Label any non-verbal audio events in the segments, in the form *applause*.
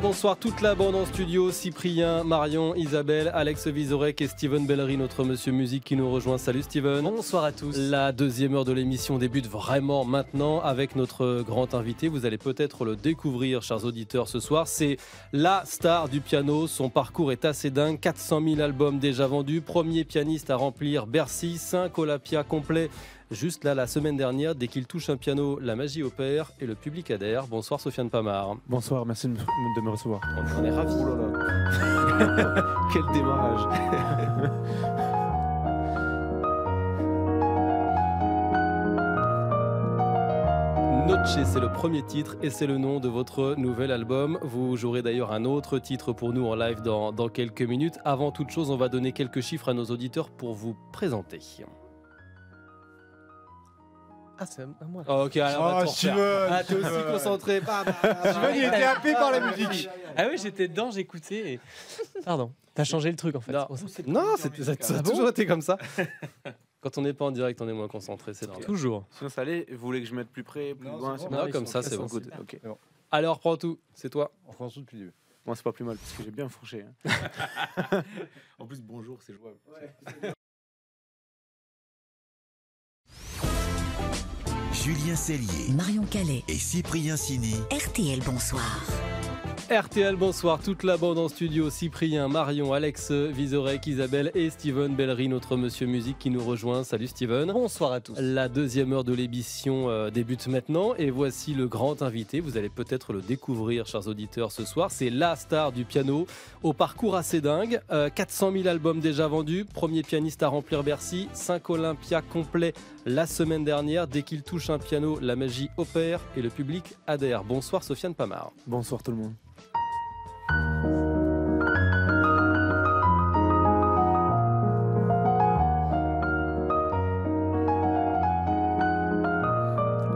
bonsoir toute la bande en studio, Cyprien, Marion, Isabelle, Alex Vizorek et Steven Bellery, notre monsieur musique qui nous rejoint. Salut Steven. Bonsoir à tous. La deuxième heure de l'émission débute vraiment maintenant avec notre grand invité. Vous allez peut-être le découvrir, chers auditeurs, ce soir. C'est la star du piano. Son parcours est assez dingue. 400 000 albums déjà vendus. Premier pianiste à remplir Bercy, 5 Olapia complets Juste là, la semaine dernière, dès qu'il touche un piano, la magie opère et le public adhère. Bonsoir Sofiane Pamar. Bonsoir, merci de me recevoir. On est ravis. Oh *laughs* Quel démarrage. *laughs* Noche, c'est le premier titre et c'est le nom de votre nouvel album. Vous jouerez d'ailleurs un autre titre pour nous en live dans quelques minutes. Avant toute chose, on va donner quelques chiffres à nos auditeurs pour vous présenter. Ah, c'est à moi. Oh, ok, alors ah, bah, ah, t'es aussi concentré. Bah, veux bah, bah, Steven, il était happé par la musique. Ah oui, j'étais dedans, j'écoutais. et- Pardon. T'as changé le truc en fait. Non, c'est ça. a ah toujours été comme ça. *laughs* Quand on n'est pas en direct, on est moins concentré, c'est normal. Toujours. Sinon, ça allait. Vous voulez que je mette plus près, plus loin Non, comme ça, c'est bon. ok. Alors, prends tout, c'est toi. On prend tout depuis le début. Moi, c'est pas plus mal parce que j'ai bien fourché. Hein. *laughs* En plus, bonjour, c'est jouable. *laughs* Julien Cellier, Marion Calais et Cyprien Sini. RTL Bonsoir. RTL, bonsoir, toute la bande en studio, Cyprien, Marion, Alex Vizorek, Isabelle et Steven Bellery, notre monsieur musique qui nous rejoint. Salut Steven. Bonsoir à tous. La deuxième heure de l'émission euh, débute maintenant et voici le grand invité. Vous allez peut-être le découvrir, chers auditeurs, ce soir. C'est la star du piano, au parcours assez dingue. 400 euh, 000 albums déjà vendus, premier pianiste à remplir Bercy, 5 Olympias complets la semaine dernière, dès qu'il touche un piano, la magie opère et le public adhère. Bonsoir Sofiane Pamar. Bonsoir tout le monde.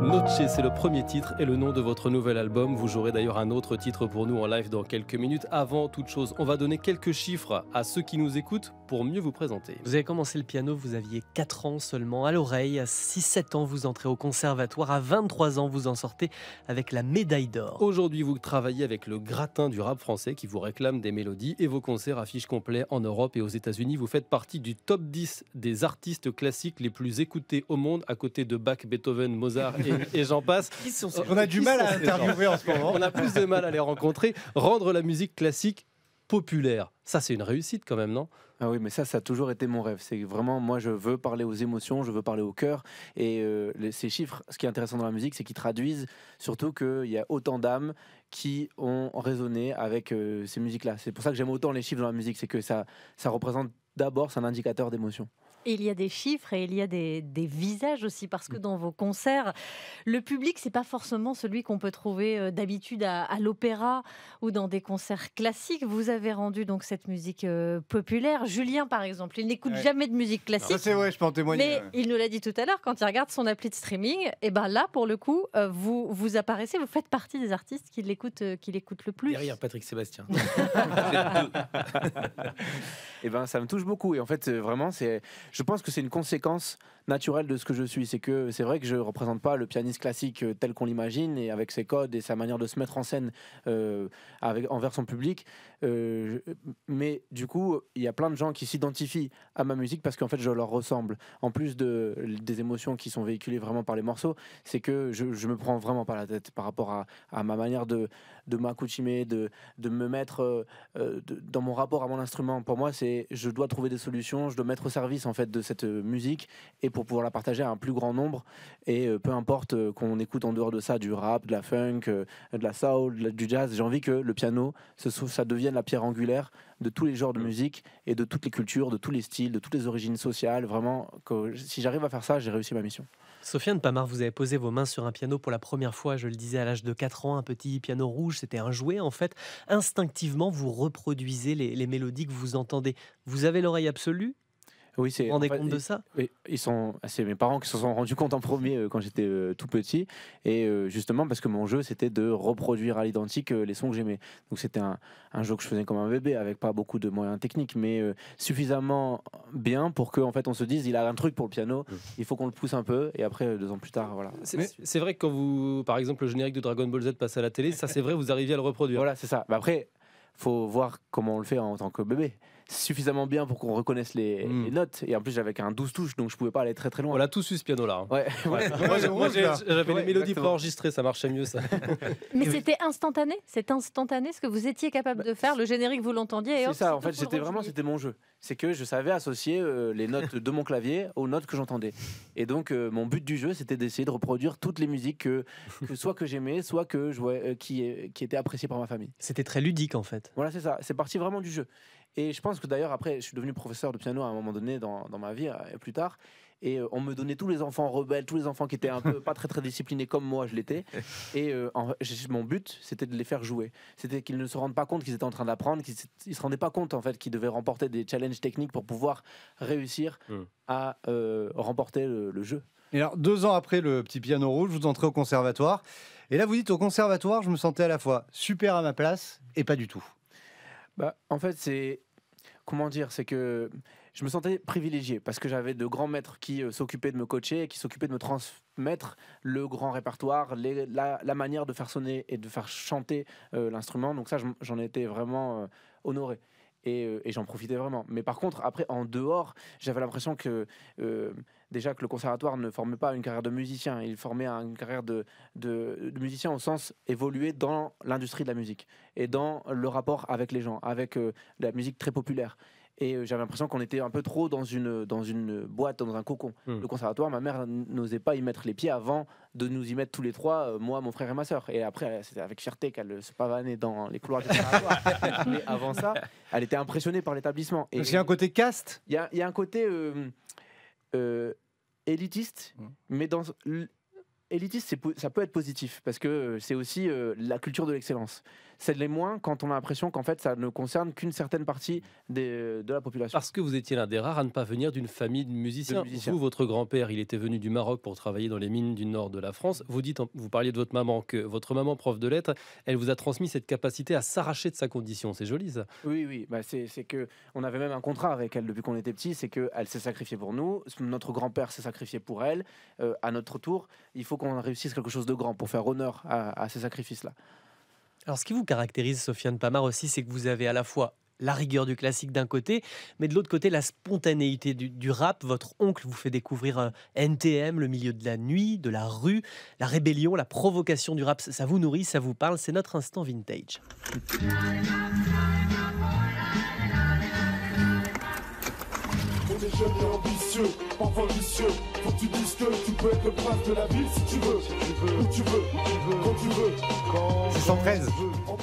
Noche, c'est le premier titre et le nom de votre nouvel album. Vous jouerez d'ailleurs un autre titre pour nous en live dans quelques minutes. Avant toute chose, on va donner quelques chiffres à ceux qui nous écoutent mieux vous présenter. Vous avez commencé le piano, vous aviez 4 ans seulement à l'oreille. À 6-7 ans, vous entrez au conservatoire. À 23 ans, vous en sortez avec la médaille d'or. Aujourd'hui, vous travaillez avec le gratin du rap français qui vous réclame des mélodies et vos concerts affichent complet en Europe et aux États-Unis. Vous faites partie du top 10 des artistes classiques les plus écoutés au monde à côté de Bach, Beethoven, Mozart et, *laughs* j'en passe. on a du mal à interviewer en ce moment. On a plus de mal à les rencontrer. Rendre la musique classique populaire. Ça, c'est une réussite quand même, non ah oui, mais ça, ça a toujours été mon rêve. C'est vraiment, moi, je veux parler aux émotions, je veux parler au cœur. Et euh, ces chiffres, ce qui est intéressant dans la musique, c'est qu'ils traduisent surtout qu'il y a autant d'âmes qui ont résonné avec euh, ces musiques-là. C'est pour ça que j'aime autant les chiffres dans la musique, c'est que ça, ça représente d'abord, c'est un indicateur d'émotion il y a des chiffres et il y a des, visages aussi, parce que dans vos concerts, le public, c'est pas forcément celui qu'on peut trouver euh, d'habitude à, l'opéra ou dans des concerts classiques. Vous avez rendu donc cette musique euh, populaire. Julien, par exemple, il n'écoute jamais de musique classique. c'est vrai, je Mais il nous l'a dit tout à l'heure, quand il regarde son appli de streaming, et eh ben là, pour le coup, euh, vous, vous apparaissez, vous faites partie des artistes qui l'écoutent, qu'il le plus. Derrière Patrick Sébastien. *laughs* *laughs* et eh ben, ça me touche beaucoup. Et en fait, vraiment, c'est je pense que c'est une conséquence naturel de ce que je suis. C'est que c'est vrai que je représente pas le pianiste classique euh, tel qu'on l'imagine et avec ses codes et sa manière de se mettre en scène euh, avec, envers son public. Euh, mais du coup, il y a plein de gens qui s'identifient à ma musique parce qu'en fait, je leur ressemble. En plus de, des émotions qui sont véhiculées vraiment par les morceaux, c'est que je, me prends vraiment par la tête par rapport à, ma manière de, de m'accoutumer, de, de me mettre dans mon rapport à mon instrument. Pour moi, c'est je dois trouver des solutions, je dois mettre au service en fait de cette musique et pour pour pouvoir la partager à un plus grand nombre. Et euh, peu importe euh, qu'on écoute en dehors de ça du rap, de la funk, euh, de la soul, du jazz, j'ai envie que le piano, ça devienne la pierre angulaire de tous les genres de mm. musique et de toutes les cultures, de tous les styles, de toutes les origines sociales. Vraiment, si j'arrive à faire ça, j'ai réussi ma mission. Sofiane Pamar, vous avez posé vos mains sur un piano pour la première fois, je le disais, à l'âge de 4 ans, un petit piano rouge, c'était un jouet en fait. Instinctivement, vous reproduisez les mélodies que vous entendez. Vous avez l'oreille absolue vous vous rendez compte de ça ils, sont, ah, c'est mes parents qui se sont rendus compte en premier euh, quand j'étais euh, tout petit, et euh, justement parce que mon jeu c'était de reproduire à l'identique les sons que j'aimais. Donc c'était un, jeu que je faisais comme un bébé, avec pas beaucoup de moyens techniques, mais suffisamment bien pour que fait on se dise il a un truc pour le piano, mmh. il faut qu'on le pousse un peu, et après deux ans plus tard, voilà. C'est, vrai que quand vous, par exemple, le générique de Dragon Ball Z passe à la télé, ça c'est vrai, vous arrivez à le reproduire. *laughs* Voilà, c'est ça. Mais après, faut voir comment on le fait en tant que bébé suffisamment bien pour qu'on reconnaisse les, hmm. notes. Et en plus, j'avais un 12 touches, donc je pouvais pas aller très très loin. On l'a tous ce piano là. Hein. Ouais. moi, j'avais les mélodies ça marchait mieux ça. *laughs* Mais c'était instantané, c'est instantané ce que vous étiez capable bah, de faire, le générique vous l'entendiez. C'est ça, en fait, c'était vraiment c'était mon jeu. C'est que je savais associer euh, les notes de mon clavier aux notes que j'entendais. Et donc, euh, mon but du jeu, c'était d'essayer de reproduire toutes les musiques que, soit que j'aimais, soit que je, euh, qui, qui étaient appréciées par ma famille. C'était très ludique en fait. Voilà, c'est ça. C'est parti vraiment du jeu. Et je pense que d'ailleurs, après, je suis devenu professeur de piano à un moment donné dans, dans ma vie, euh, et plus tard. Et euh, on me donnait tous les enfants rebelles, tous les enfants qui étaient un peu *laughs* pas très très disciplinés comme moi, je l'étais. Et euh, mon but, c'était de les faire jouer. C'était qu'ils ne se rendent pas compte qu'ils étaient en train d'apprendre, qu'ils ne se rendaient pas compte en fait qu'ils devaient remporter des challenges techniques pour pouvoir réussir mmh. à remporter le, le jeu. Et alors, deux ans après le petit piano rouge, vous entrez au conservatoire. Et là, vous dites au conservatoire, je me sentais à la fois super à ma place et pas du tout. Bah, en fait, c'est. Comment dire C'est que je me sentais privilégié parce que j'avais de grands maîtres qui euh, s'occupaient de me coacher qui s'occupaient de me transmettre le grand répertoire, la, manière de faire sonner et de faire chanter euh, l'instrument. Donc, ça, j'en étais vraiment euh, honoré. Et, et j'en profitais vraiment. Mais par contre, après, en dehors, j'avais l'impression que déjà que le conservatoire ne formait pas une carrière de musicien, il formait une carrière de, de, musicien au sens évolué dans l'industrie de la musique et dans le rapport avec les gens, avec euh, la musique très populaire. Et euh, j'avais l'impression qu'on était un peu trop dans une, dans une boîte, dans un cocon. Hmm. Le conservatoire, ma mère n'osait pas y mettre les pieds avant de nous y mettre tous les trois, euh, moi, mon frère et ma sœur. Et après, c'était avec fierté qu'elle se pavanait dans les couloirs du conservatoire. *laughs* Mais avant ça, elle était impressionnée par l'établissement. Parce qu'il y a un côté caste Il y a, un côté... Euh, élitiste, mmh. mais dans élitiste, ça peut être positif parce que euh, c'est aussi euh, la culture de l'excellence c'est les moins quand on a l'impression qu'en fait ça ne concerne qu'une certaine partie des, euh, de la population. Parce que vous étiez l'un des rares à ne pas venir d'une famille de musiciens. Vous, votre grand-père, il était venu du Maroc pour travailler dans les mines du nord de la France. Vous dites, vous parliez de votre maman, que votre maman, prof de lettres, elle vous a transmis cette capacité à s'arracher de sa condition. C'est joli ça. Oui, oui. Bah, c'est que on avait même un contrat avec elle depuis qu'on était petit, c'est qu'elle s'est sacrifiée pour nous. Notre grand-père s'est sacrifié pour elle. Euh, à notre tour, il faut qu'on réussisse quelque chose de grand pour faire honneur à ces sacrifices-là. Alors ce qui vous caractérise, Sofiane Pamar aussi, c'est que vous avez à la fois la rigueur du classique d'un côté, mais de l'autre côté la spontanéité du, rap. Votre oncle vous fait découvrir euh, NTM, le milieu de la nuit, de la rue, la rébellion, la provocation du rap. Ça vous nourrit, ça vous parle, c'est notre instant vintage tu le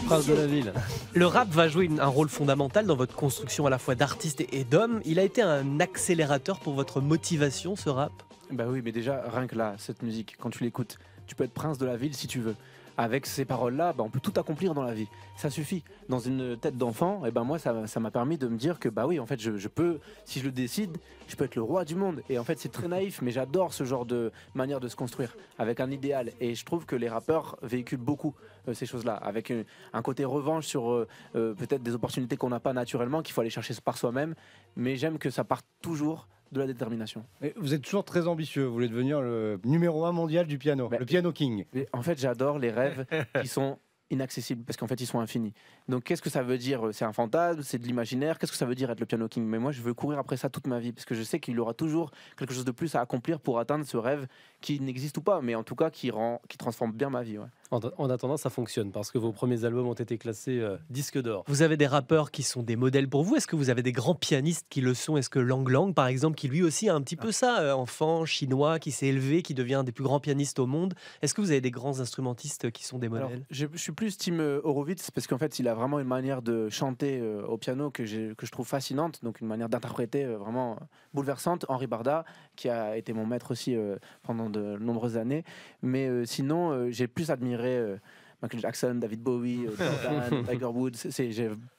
prince de la ville Le rap va jouer un rôle fondamental dans votre construction à la fois d'artiste et d'homme. Il a été un accélérateur pour votre motivation, ce rap Bah oui, mais déjà, rien que là, cette musique, quand tu l'écoutes, tu peux être prince de la ville si tu veux avec ces paroles-là, bah, on peut tout accomplir dans la vie. Ça suffit. Dans une tête d'enfant, et eh ben moi, ça m'a permis de me dire que bah oui, en fait, je, peux, si je le décide, je peux être le roi du monde. Et en fait, c'est très naïf, mais j'adore ce genre de manière de se construire avec un idéal. Et je trouve que les rappeurs véhiculent beaucoup euh, ces choses-là, avec euh, un côté revanche sur euh, peut-être des opportunités qu'on n'a pas naturellement, qu'il faut aller chercher par soi-même. Mais j'aime que ça parte toujours de la détermination. vous êtes toujours très ambitieux, vous voulez devenir le numéro un mondial du piano, le piano king. en fait, j'adore les rêves qui sont inaccessibles parce qu'en fait, ils sont infinis. Donc qu'est-ce que ça veut dire euh, C'est un fantasme, c'est de l'imaginaire. Qu'est-ce que ça veut dire être le piano king Mais moi, je veux courir après ça toute ma vie parce que je sais qu'il y aura toujours quelque chose de plus à accomplir pour atteindre ce rêve qui n'existe ou pas, mais en tout cas qui rend, qui transforme bien ma vie. En, attendant, ça fonctionne parce que vos premiers albums ont été classés euh, disque disques d'or. Vous avez des rappeurs qui sont des modèles pour vous. Est-ce que vous avez des grands pianistes qui le sont Est-ce que Lang Lang, par exemple, qui lui aussi a un petit peu ça, euh, enfant chinois qui s'est élevé, qui devient un des plus grands pianistes au monde. Est-ce que vous avez des grands instrumentistes qui sont des modèles je, suis plus Tim Horowitz parce qu'en fait, il a vraiment une manière de chanter euh, au piano que, que, je trouve fascinante, donc une manière d'interpréter euh, vraiment euh, bouleversante. Henri Barda, qui a été mon maître aussi pendant de nombreuses années. Mais sinon, j'ai plus admiré Michael Jackson, David Bowie, *laughs* Tiger Woods.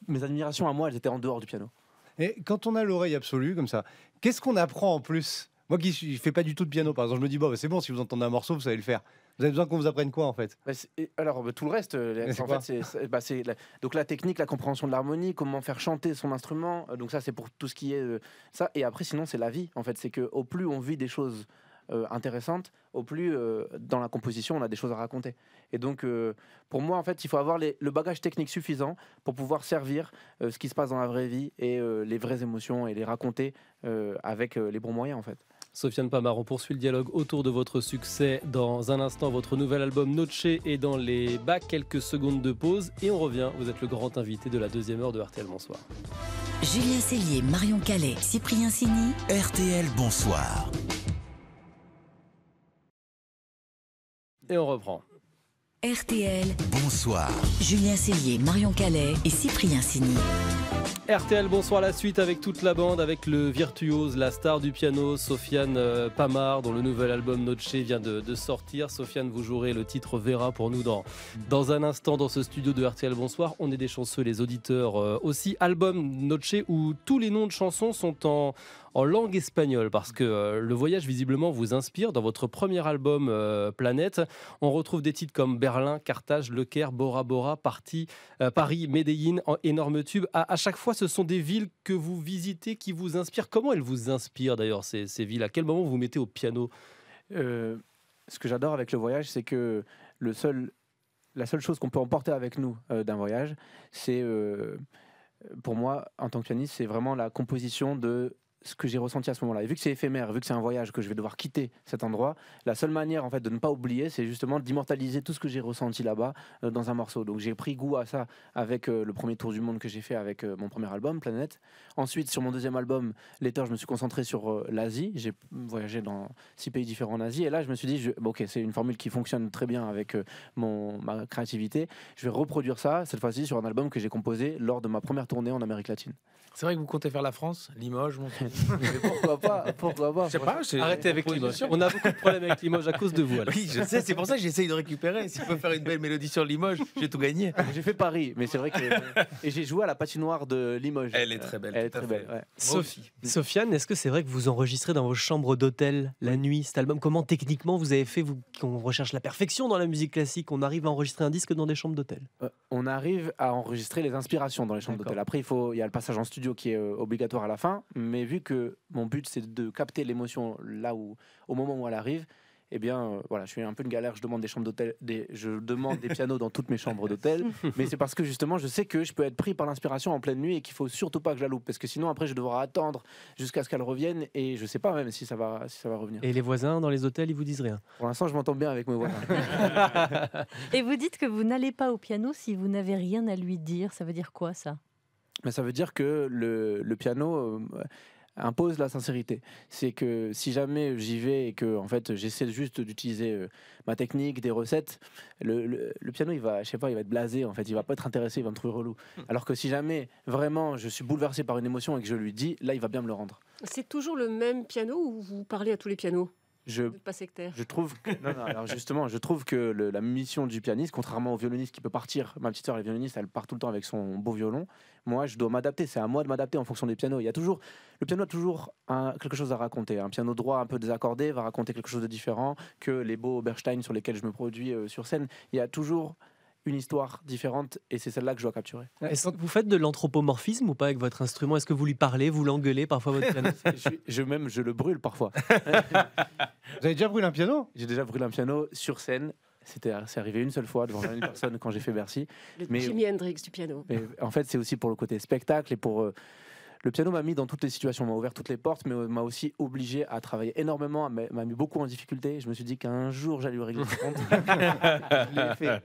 mes admirations à moi, elles étaient en dehors du piano. Et quand on a l'oreille absolue comme ça, qu'est-ce qu'on apprend en plus Moi qui ne fais pas du tout de piano, par exemple, je me dis, bon, bah, c'est bon, si vous entendez un morceau, vous savez le faire. Vous avez besoin qu'on vous apprenne quoi en fait bah, Alors bah, tout le reste, euh, bah, la, donc la technique, la compréhension de l'harmonie, comment faire chanter son instrument. Euh, donc ça c'est pour tout ce qui est euh, ça. Et après sinon c'est la vie en fait, c'est que au plus on vit des choses intéressantes, au plus dans la composition on a des choses à raconter. Et donc pour moi en fait il faut avoir le bagage technique suffisant pour pouvoir servir ce qui se passe dans la vraie vie et les vraies émotions et les raconter avec les bons moyens en fait. Sofiane Pamar, on poursuit le dialogue autour de votre succès. Dans un instant, votre nouvel album Noche est dans les bas. Quelques secondes de pause et on revient. Vous êtes le grand invité de la deuxième heure de RTL Bonsoir. Julien Cellier, Marion Calais, Cyprien Sini. RTL Bonsoir. Et on reprend. RTL. Bonsoir. Julien Cellier, Marion Calais et Cyprien Sini. RTL, bonsoir la suite avec toute la bande, avec le virtuose, la star du piano, Sofiane euh, Pamar, dont le nouvel album Noche vient de, sortir. Sofiane, vous jouerez le titre Vera pour nous dans, dans un instant dans ce studio de RTL, bonsoir. On est des chanceux, les auditeurs euh, aussi. Album Noche où tous les noms de chansons sont en, en langue espagnole parce que euh, le voyage visiblement vous inspire. Dans votre premier album euh, Planète, on retrouve des titres comme Berlin, Carthage, Le Caire, Bora Bora, Parti, euh, Paris, Medellin, en énorme tube. À, chaque fois, ce sont des villes que vous visitez qui vous inspirent. Comment elles vous inspirent d'ailleurs ces, ces villes À quel moment vous, vous mettez au piano Ce que j'adore avec le voyage, c'est que le seul, la seule chose qu'on peut emporter avec nous d'un voyage, c'est pour moi, en tant que pianiste, c'est vraiment la composition de ce que j'ai ressenti à ce moment-là. Et vu que c'est éphémère, vu que c'est un voyage, que je vais devoir quitter cet endroit, la seule manière en fait de ne pas oublier, c'est justement d'immortaliser tout ce que j'ai ressenti là-bas euh, dans un morceau. Donc j'ai pris goût à ça avec euh, le premier tour du monde que j'ai fait avec euh, mon premier album, Planète. Ensuite, sur mon deuxième album, Letter, je me suis concentré sur l'Asie. J'ai voyagé dans six pays différents en Asie. Et là, je me suis dit, ok, c'est une formule qui fonctionne très bien avec ma créativité. Je vais reproduire ça, cette fois-ci, sur un album que j'ai composé lors de ma première tournée en Amérique latine. C'est vrai que vous comptez faire la France, Limoges, mon *laughs* pourquoi pas Pourquoi pas Arrêtez avec Limoges. On a beaucoup de problèmes avec Limoges à cause de vous. Oui, je sais. C'est pour ça que j'essaye de récupérer. Si je peux faire une belle mélodie sur Limoges, j'ai tout gagné. *laughs* J'ai fait Paris, mais c'est vrai que euh, et j'ai joué à la patinoire de Limoges. Elle est très belle. Elle est très belle. Sophie. Mm. Sofiane, est-ce que c'est vrai que vous enregistrez dans vos chambres d'hôtel la nuit cet album Comment techniquement vous avez fait Vous qu'on recherche la perfection dans la musique classique, on arrive à enregistrer un disque dans des chambres d'hôtel. Euh, on arrive à enregistrer les inspirations dans les chambres d'hôtel. Après, il faut il y a le passage en studio qui est euh, obligatoire à la fin, mais vu que mon but c'est de capter l'émotion là où, au moment où elle arrive, eh bien, euh, voilà, je suis un peu une galère. Je demande des chambres d'hôtel, je demande des pianos dans toutes mes chambres d'hôtel. *laughs* mais c'est parce que justement, je sais que je peux être pris par l'inspiration en pleine nuit et qu'il faut surtout pas que je la loupe, parce que sinon après, je devrais attendre jusqu'à ce qu'elle revienne et je sais pas même si ça va, si ça va revenir. Et les voisins dans les hôtels, ils vous disent rien. Pour l'instant, je m'entends bien avec mes voisins. *laughs* et vous dites que vous n'allez pas au piano si vous n'avez rien à lui dire. Ça veut dire quoi ça mais ça veut dire que le, piano euh, impose la sincérité. C'est que si jamais j'y vais et que en fait j'essaie juste d'utiliser euh, ma technique, des recettes, le, piano il va, je il va être blasé en fait, il va pas être intéressé, il va me trouver relou. Hmm. Alors que si jamais vraiment je suis bouleversé par une émotion et que je lui dis, là il va bien me le rendre. C'est toujours le même piano ou vous parlez à tous les pianos je, je trouve que, alors justement, je trouve que la mission du pianiste, contrairement au violoniste qui peut partir, ma petite soeur est violoniste, elle part tout le temps avec son beau violon. Moi, je dois m'adapter. C'est à moi de m'adapter en fonction des pianos. Il y a toujours, le piano a toujours quelque chose à raconter. Hein. Un piano droit un peu désaccordé va raconter quelque chose de différent que les beaux Oberstein sur lesquels je me produis euh, sur scène. Il y a toujours une histoire différente et c'est celle-là que je dois capturer. que vous faites de l'anthropomorphisme ou pas avec votre instrument Est-ce que vous lui parlez, vous l'engueulez parfois votre piano *laughs* je, je, même je le brûle parfois. *laughs* Vous avez déjà brûlé un piano J'ai déjà brûlé un piano sur scène. C'était, c'est arrivé une seule fois devant une personne quand j'ai fait Bercy. Le Jimi Hendrix du piano. en fait, c'est aussi pour le côté spectacle et pour. Euh, le piano m'a mis dans toutes les situations, m'a ouvert toutes les portes, mais euh, m'a aussi obligé à travailler énormément, m'a mis beaucoup en difficulté. Je me suis dit qu'un jour j'allais lui régler *laughs*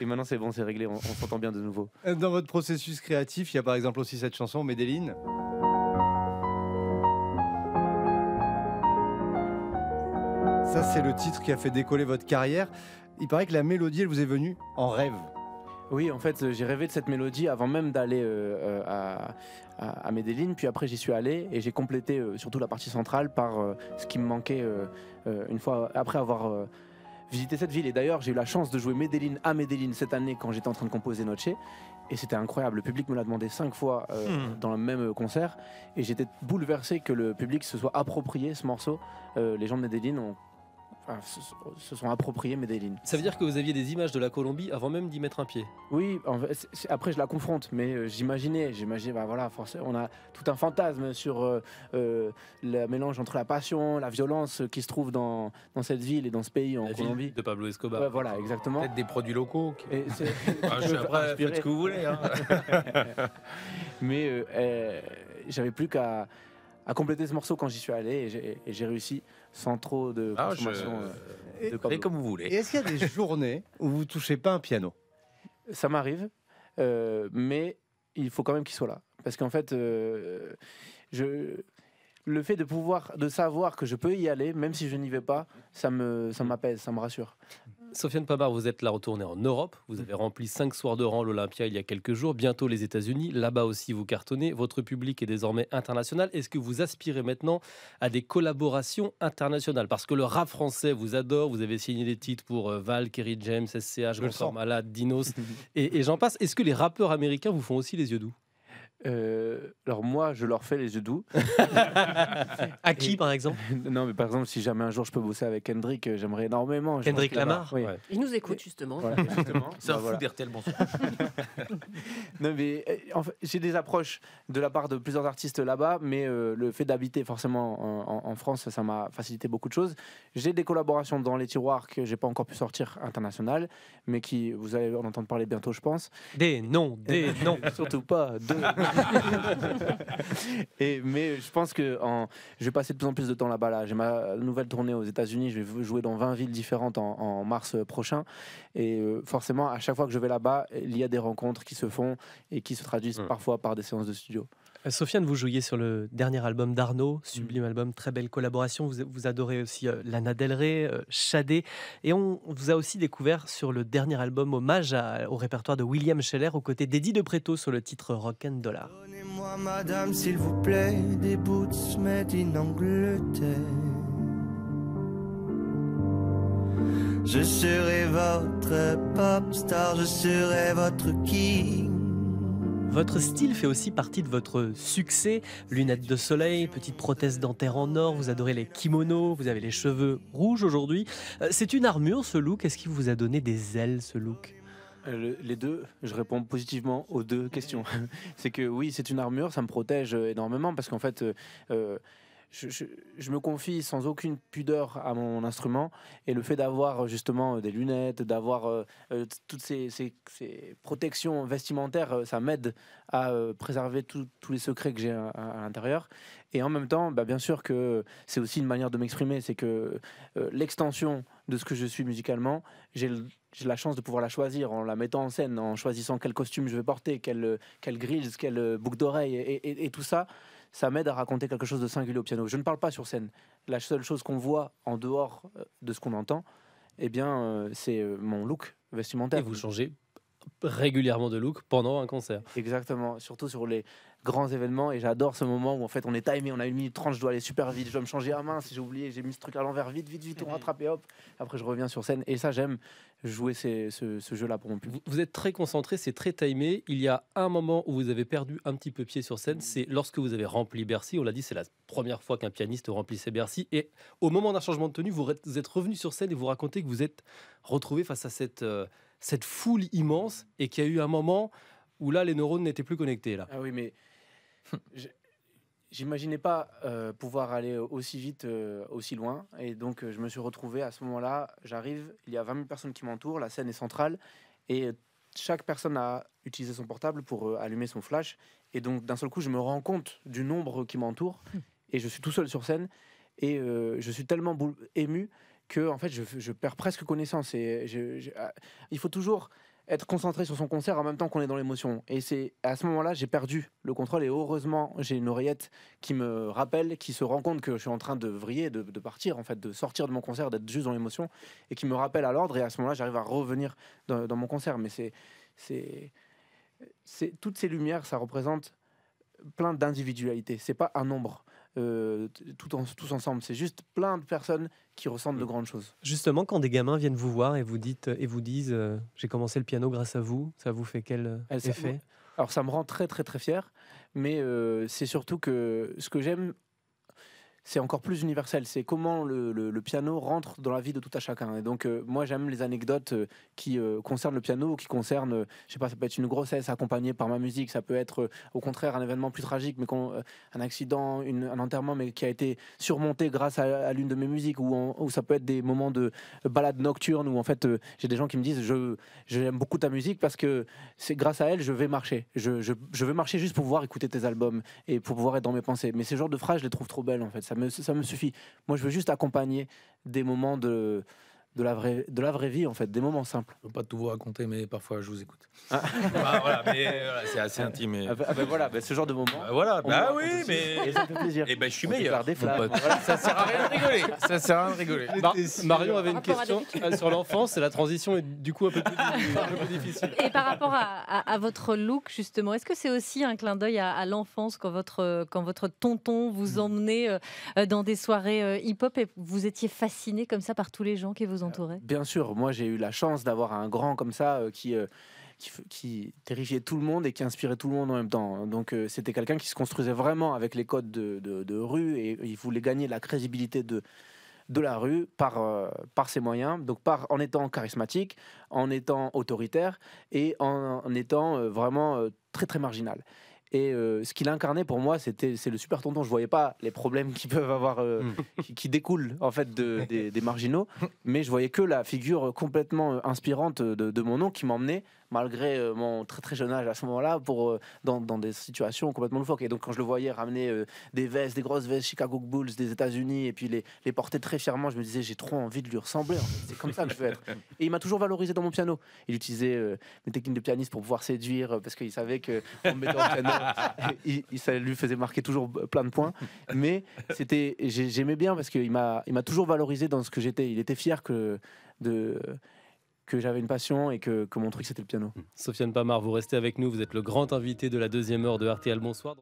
Et maintenant c'est bon, c'est réglé, on, s'entend bien de nouveau. Dans votre processus créatif, il y a par exemple aussi cette chanson, Medellín. Ça, c'est le titre qui a fait décoller votre carrière. Il paraît que la mélodie, elle vous est venue en rêve. Oui, en fait, j'ai rêvé de cette mélodie avant même d'aller euh, euh, à, à, Puis après, j'y suis allé et j'ai complété euh, surtout la partie centrale par ce qui me manquait une fois après avoir visité cette ville. Et d'ailleurs, j'ai eu la chance de jouer Medellin à Medellin cette année quand j'étais en train de composer Noce. Et c'était incroyable. Le public me l'a demandé cinq fois hmm. dans le même concert. Et j'étais bouleversé que le public se soit approprié ce morceau. les gens de Medellin ont se, sont appropriés mes Ça veut dire que vous aviez des images de la Colombie avant même d'y mettre un pied Oui, après je la confronte, mais euh, j'imaginais, j'imaginais, bah voilà, on a tout un fantasme sur euh, euh, le mélange entre la passion, la violence qui se trouve dans, dans cette ville et dans ce pays en la Colombie. de Pablo Escobar. voilà, exactement. Peut-être des produits locaux. Ah, je suis après, faites ce que vous voulez. Hein. *laughs* mais j'avais plus qu'à à compléter ce morceau quand j'y suis allé et j'ai réussi sans trop de ah, euh, De et, comme vous voulez. est-ce qu'il y a des *laughs* journées où vous touchez pas un piano Ça m'arrive, euh, mais il faut quand même qu'il soit là. Parce qu'en fait, euh, je, le fait de pouvoir, de savoir que je peux y aller, même si je n'y vais pas, ça me, ça m'apaise, ça me rassure. Sofiane Pamar, vous êtes là retournée en Europe. Vous avez rempli cinq soirs de rang l'Olympia il y a quelques jours. Bientôt les États-Unis. Là-bas aussi, vous cartonnez. Votre public est désormais international. Est-ce que vous aspirez maintenant à des collaborations internationales Parce que le rap français vous adore. Vous avez signé des titres pour euh, Val, Kerry James, SCH, Grand Malade, Dinos *laughs* et j'en passe. Est-ce que les rappeurs américains vous font aussi les yeux doux euh, alors moi, je leur fais les yeux doux. *laughs* à qui, par exemple *laughs* Non, mais par exemple, si jamais un jour je peux bosser avec Kendrick, euh, j'aimerais énormément. Kendrick Lamar. Il nous écoute justement. *laughs* justement. C'est un bah, fou Non, mais euh, j'ai des approches de la part de plusieurs artistes là-bas, mais le fait d'habiter forcément en, France, ça m'a facilité beaucoup de choses. J'ai des collaborations dans les tiroirs que j'ai pas encore pu sortir international, mais qui vous allez en entendre parler bientôt, je pense. Des noms, des noms, surtout pas. de... *laughs* Et, mais je pense que en, je vais passer de plus en plus de temps là-bas. Là. J'ai ma nouvelle tournée aux États-Unis. Je vais jouer dans 20 villes différentes en, mars euh, prochain. Et euh, forcément, à chaque fois que je vais là-bas, il y a des rencontres qui se font et qui se traduisent mmh. parfois par des séances de studio. Euh, Sofiane, vous jouiez sur le dernier album d'Arnaud, sublime mm. album, très belle collaboration. Vous, adorez aussi euh, Lana Del Rey, euh, Et on vous a aussi découvert sur le dernier album hommage au répertoire de William Scheller aux côtés d'Eddie de Preto sur le titre Rock and Dollar. Donnez-moi, madame, s'il vous plaît, des boots made in Angleterre. Je serai votre pop star, je serai votre king. Votre style fait aussi partie de votre succès. Lunettes de soleil, petite prothèse dentaire en or, vous adorez les kimonos, vous avez les cheveux rouges aujourd'hui. Euh, c'est une armure ce look, est-ce qu'il vous a donné des ailes ce look euh, les deux, je réponds positivement aux deux questions. *laughs* c'est que oui, c'est une armure, ça me protège euh, énormément parce qu'en fait, je, me confie sans aucune pudeur à mon instrument et le fait d'avoir euh, justement euh, des lunettes, d'avoir euh, toutes ces, protections vestimentaires, ça m'aide à préserver tous les secrets que j'ai à, l'intérieur. Et en même temps, bah, bien sûr que c'est aussi une manière de m'exprimer, c'est que l'extension de ce que je suis musicalement, j'ai la chance de pouvoir la choisir en la mettant en scène, en choisissant quel costume je vais porter, quel quelle grilles, quelle boucle d'oreille et tout ça ça m'aide à raconter quelque chose de singulier au piano. Je ne parle pas sur scène. La seule chose qu'on voit en dehors euh, de ce qu'on entend, eh bien, euh, c'est euh, mon look vestimentaire. Et vous changez régulièrement de look pendant un concert. Exactement, surtout sur les, grands événements et j'adore ce moment où en fait on est timé, on a une minute trente, je dois aller super vite, je dois me changer à main si j'ai oublié, j'ai mis ce truc à l'envers, vite, vite, vite, on rattrape et hop, après je reviens sur scène et ça j'aime jouer ce, jeu-là pour mon public. Vous êtes très concentré, c'est très timé, il y a un moment où vous avez perdu un petit peu pied sur scène, mm. c'est lorsque vous avez rempli Bercy, on l'a dit, c'est la première fois qu'un pianiste remplissait Bercy et au moment d'un changement de tenue, vous, êtes revenu sur scène et vous racontez que vous êtes retrouvé face à cette, euh, cette foule immense et qu'il y a eu un moment où là les neurones n'étaient plus connectés là. Ah oui mais *laughs* J'imaginais pas euh, pouvoir aller aussi vite, euh, aussi loin. Et donc, euh, je me suis retrouvé à ce moment-là. J'arrive, il y a 20 000 personnes qui m'entourent, la scène est centrale. Et chaque personne a utilisé son portable pour allumer son flash. Et donc, d'un seul coup, je me rends compte du nombre qui m'entoure. Hmm. Et je suis tout seul sur scène. Et je suis tellement ému que, en fait, je, perds presque connaissance. Et ah, il faut toujours être concentré sur son concert en même temps qu'on est dans l'émotion. Et c'est à ce moment-là, j'ai perdu le contrôle et heureusement, j'ai une oreillette qui me rappelle, qui se rend compte que je suis en train de vriller, de, partir, en fait, de sortir de mon concert, d'être juste dans l'émotion et qui me rappelle à l'ordre. Et à ce moment-là, j'arrive à revenir dans, mon concert. Mais c'est, c'est, c'est toutes ces lumières, ça représente plein d'individualités. C'est pas un nombre. Euh, tous ensemble. C'est juste plein de personnes qui ressentent de mm. grandes choses. Justement, quand des gamins viennent vous voir et vous, dites, et vous disent euh, J'ai commencé le piano grâce à vous, ça vous fait quel euh, effet Alors, ça me rend très, très, très fier. Mais c'est surtout que ce que j'aime c'est encore plus universel. C'est comment le, le, piano rentre dans la vie de tout à chacun. Et donc, euh, moi, j'aime les anecdotes euh, qui euh, concernent le piano, qui concernent, je sais pas, ça peut être une grossesse accompagnée par ma musique, ça peut être au contraire un événement plus tragique, mais un accident, une, un enterrement, mais qui a été surmonté grâce à, l'une de mes musiques, ou ça peut être des moments de balade nocturne où en fait j'ai des gens qui me disent je j'aime beaucoup ta musique parce que c'est grâce à elle je vais marcher. Je, je, veux marcher juste pour pouvoir écouter tes albums et pour pouvoir être dans mes pensées. Mais ces genres de phrases, je les trouve trop belles en fait ça me, ça me suffit. Moi, je veux juste accompagner des moments de, de la vraie, de la vraie vie, en fait, des moments simples. Je ne peux pas tout vous raconter, mais parfois je vous écoute. Ah. Bah, voilà, mais euh, c'est assez intime. Ah, bah, ah, bah, voilà, ce genre de moment. voilà, bah oui, mais. Et ça fait plaisir. Et eh ben je suis meilleur. Ça sert à rien de rigoler. Ça sert à rien de rigoler. Marion avait une question euh, sur l'enfance et la transition est du coup un peu plus, difficile. *laughs* Et par rapport à, votre look, justement, est-ce que c'est aussi un clin d'œil à, l'enfance quand votre, quand votre tonton vous hmm. emmenait euh, dans des soirées hip-hop et vous étiez fasciné comme ça par tous les gens qui vous Bien sûr, moi j'ai eu la chance d'avoir un grand comme ça euh, qui, euh, qui, terrifiait tout le monde et qui inspirait tout le monde en même temps. Donc euh, c'était quelqu'un qui se construisait vraiment avec les codes de, rue et il voulait gagner la crédibilité de, de la rue par, par ses moyens, donc par, en étant charismatique, en étant autoritaire et en, étant vraiment très très marginal. Et euh, ce qu'il incarnait pour moi, c'était c'est le super tonton. Je voyais pas les problèmes qui peuvent avoir, euh, mm. *laughs* qui, découlent en fait des, marginaux, mais je voyais que la figure complètement euh, inspirante de, mon nom qui m'emmenait malgré mon très très jeune âge à ce moment-là, pour dans, des situations complètement loufoques. Et donc quand je le voyais ramener des vestes, des grosses vestes Chicago Bulls des États-Unis et puis les, les, porter très fièrement, je me disais j'ai trop envie de lui ressembler. C'est comme ça que je veux être. *laughs* Et il m'a toujours valorisé dans mon piano. Il utilisait mes techniques de pianiste pour pouvoir séduire parce qu'il savait que me mettait au piano. *laughs* il, ça lui faisait marquer toujours plein de points. Mais c'était, j'aimais bien parce qu'il m'a, il m'a toujours valorisé dans ce que j'étais. Il était fier que de que j'avais une passion et que, que mon truc c'était le piano. Sofiane Pamar, vous restez avec nous, vous êtes le grand invité de la deuxième heure de RTL Bonsoir.